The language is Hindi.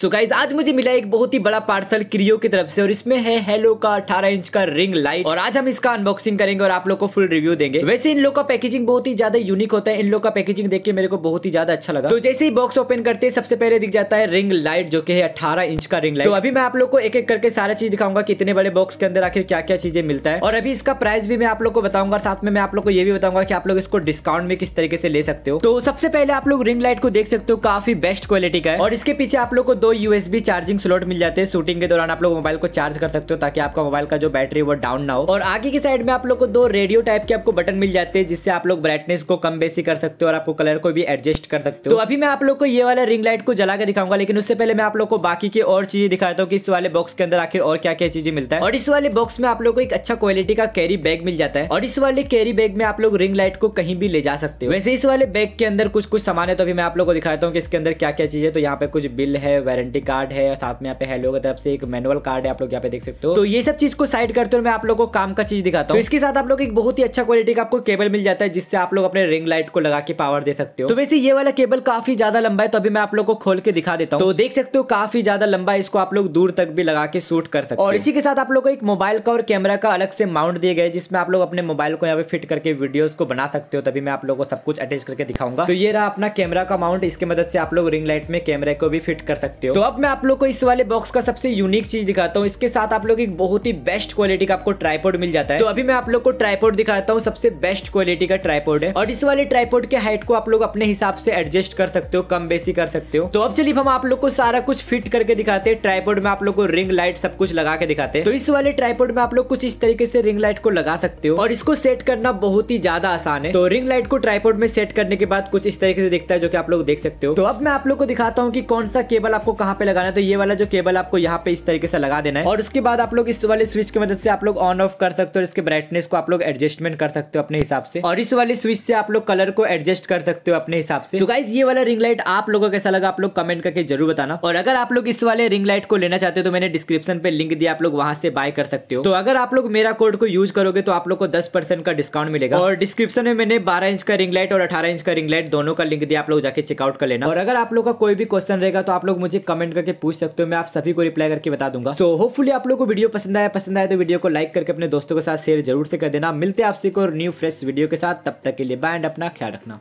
सो so गाइज आज मुझे मिला एक बहुत ही बड़ा पार्सल क्रियो की तरफ से और इसमें है हेलो का 18 इंच का रिंग लाइट और आज हम इसका अनबॉक्सिंग करेंगे और आप लोग को फुल रिव्यू देंगे वैसे इन लोग का पैकेजिंग बहुत ही ज्यादा यूनिक होता है इन लोग का पैकेजिंग देख के मेरे को बहुत ही ज्यादा अच्छा लगा तो जैसे ही बॉक्स ओपन करते हैं सबसे पहले दिख जाता है रिंग लाइट जो की है अठारह इंच का रिंग लाइट तो अभी मैं आप लोग को एक एक करके सारा चीज दिखाऊंगा कि इतने बड़े बॉक्स के अंदर आखिर क्या क्या चीजें मिलता है और अभी इसका प्राइस भी मैं आप लोग को बताऊंगा साथ में मैं आप लोग को ये भी बताऊंगा कि आप लोग इसको डिस्काउंट में किस तरीके से ले सकते हो तो सबसे पहले आप लोग रिंग लाइट को देख सकते हो काफी बेस्ट क्वालिटी का है और इसके पीछे आप लोग को दो USB चार्जिंग स्लॉट मिल जाते हैं शूटिंग के दौरान आप लोग मोबाइल को चार्ज कर सकते हो ताकि आपका मोबाइल का जो बैटरी वो डाउन ना हो और आगे की साइड में आप लोग को दो रेडियो टाइप के आपको बटन मिल जाते हैं जिससे आप लोग ब्राइटनेस को कम बेसी कर सकते हो और आपको कलर को भी एडजस्ट कर सकते हो तो अभी मैं आप लोग को ये वाला रिंग लाइट को जला के दिखाऊंगा लेकिन उससे पहले मैं आप लोग को बाकी की और चीजें दिखाता हूँ कि इस वाले बॉक्स के अंदर आखिर और क्या क्या चीजें मिलता है और इस वाले बॉक्स में आप लोग को एक अच्छा क्वालिटी का कैरी बैग मिल जाता है और इस वाले कैरी बैग में आप लोग रिंग लाइट को कहीं भी ले जा सकते हो वैसे इस वाले बैग के अंदर कुछ कुछ सामान है तो अभी मैं आप लोग को दिखाता हूँ कि इसके अंदर क्या क्या चीज है तो यहाँ पे कुछ बिल है वारंटी कार्ड है साथ में यहाँ पे हेलो की तरफ से एक मैनुअल कार्ड है आप लोग यहाँ पे देख सकते हो तो ये सब चीज को साइड करते हुए मैं आप लोग को काम का चीज दिखाता हूँ तो इसके साथ आप लोग एक बहुत ही अच्छा क्वालिटी का आपको केबल मिल जाता है जिससे आप लोग अपने रिंग लाइट को लगा के पावर दे सकते हो तो वैसे ये वाला केबल काफी ज्यादा लंबा है तो अभी मैं आप लोग को खोल के दिखा देता हूँ तो देख सकते हो काफी ज्यादा लंबा इसको आप लोग दूर तक भी लगा के शूट कर सकते और इसी के साथ आप लोग को एक मोबाइल का और कैमरा का अलग से माउंट दिए गए जिसमें आप लोग अपने मोबाइल को यहाँ पे फिट करके वीडियोस को बना सकते हो तभी मैं आप लोग को सब कुछ अटैच करके दिखाऊंगा तो ये रहा अपना कैमरा का माउंट इसके मदद से आप लोग रिंग लाइट में कैमरे को भी फिट कर सकते हो हो तो अब मैं आप लोग को इस वाले बॉक्स का सबसे यूनिक चीज दिखाता हूँ इसके साथ आप लोग एक बहुत ही बेस्ट क्वालिटी का आपको ट्राईपोर्ड मिल जाता है तो अभी मैं आप लोग को ट्राईपोर्ड दिखाता हूँ सबसे बेस्ट क्वालिटी का ट्राईपोर्ड है और इस वाले ट्राईपोर्ड के हाइट को आप लोग अपने हिसाब से एडजस्ट कर सकते हो कम बेसी कर सकते हो तो अब चलिए हम आप लोग को सारा कुछ फिट करके दिखाते हैं ट्राईपोर्ड में आप लोग को रिंग लाइट सब कुछ लगा के दिखाते हैं तो इस वाले ट्राईपोर्ड में आप लोग कुछ इस तरीके से रिंग लाइट को लगा सकते हो और इसको सेट करना बहुत ही ज्यादा आसान है तो रिंग लाइट को ट्राईपोर्ड में सेट करने के बाद कुछ इस तरीके से दिखता है जो की आप लोग देख सकते हो तो अब मैं आप लोग को दिखाता हूँ की कौन सा केबल आपको कहाँ पे लगाना है तो ये वाला जो केबल आपको यहाँ पे इस तरीके से लगा देना है और उसके बाद आप लोग इस वाले स्विच की मदद से आप लोग ऑन ऑफ कर सकते हो इसके ब्राइटनेस को आप लोग एडजस्टमेंट कर सकते हो अपने हिसाब से और इस वाले स्विच से आप लोग कलर को एडजस्ट कर सकते हो अपने हिसाब से गाइज ये वाला रिंग लाइट आप लोगों को कैसा लगा आप लोग कमेंट करके जरूर बताना और अगर आप लोग इस वाले रिंग लाइट को लेना चाहते हो तो मैंने डिस्क्रिप्शन पे लिंक दिया आप लोग वहां से बाय कर सकते हो तो अगर आप लोग मेरा कोड को यूज करोगे तो आप लोग को दस का डिस्काउंट मिलेगा और डिस्क्रिप्शन में मैंने बारह इंच का रिंग लाइट और अठारह इंच का रिंग लाइट दोनों का लिंक दिया आप लोग जाके चेकआउट कर लेना और अगर आप लोग का कोई भी क्वेश्चन रहेगा तो आप लोग मुझे कमेंट करके पूछ सकते हो मैं आप सभी को रिप्लाई करके बता दूंगा सो so, होपफुली आप लोग को वीडियो पसंद आया पसंद आया तो वीडियो को लाइक करके अपने दोस्तों के साथ शेयर जरूर से कर देना मिलते हैं आपसे और न्यू फ्रेश वीडियो के साथ तब तक के लिए बाय एंड अपना ख्याल रखना